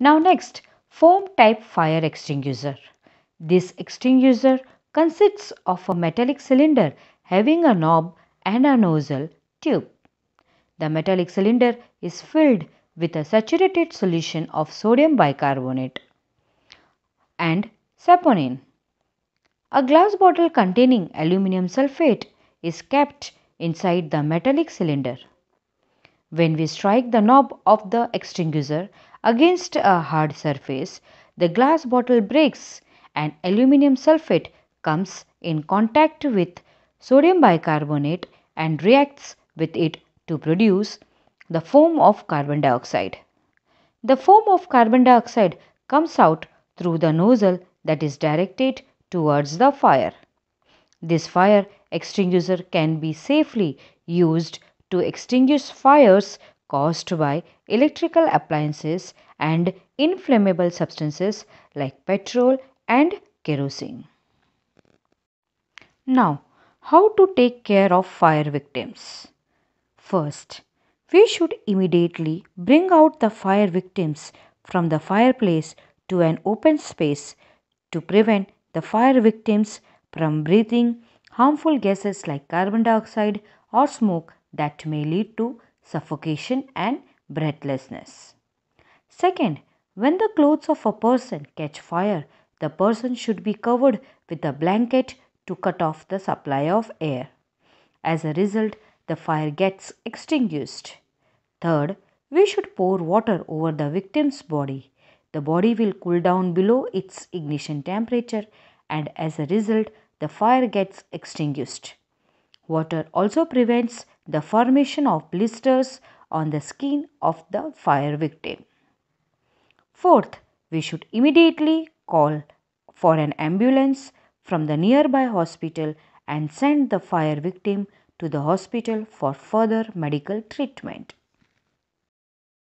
Now next, foam type fire extinguisher. This extinguisher consists of a metallic cylinder having a knob and a nozzle tube. The metallic cylinder is filled with a saturated solution of sodium bicarbonate and saponin. A glass bottle containing aluminum sulfate is kept inside the metallic cylinder. When we strike the knob of the extinguisher against a hard surface, the glass bottle breaks and aluminum sulfate comes in contact with sodium bicarbonate and reacts with it to produce the foam of carbon dioxide. The foam of carbon dioxide comes out through the nozzle that is directed towards the fire. This fire extinguisher can be safely used to extinguish fires caused by electrical appliances and inflammable substances like petrol and kerosene. Now, how to take care of fire victims? First, we should immediately bring out the fire victims from the fireplace to an open space to prevent the fire victims from breathing harmful gases like carbon dioxide or smoke that may lead to suffocation and breathlessness. Second, when the clothes of a person catch fire, the person should be covered with a blanket to cut off the supply of air. As a result, the fire gets extinguished. Third, we should pour water over the victim's body. The body will cool down below its ignition temperature and as a result, the fire gets extinguished. Water also prevents the formation of blisters on the skin of the fire victim. Fourth, we should immediately call for an ambulance from the nearby hospital and send the fire victim to the hospital for further medical treatment.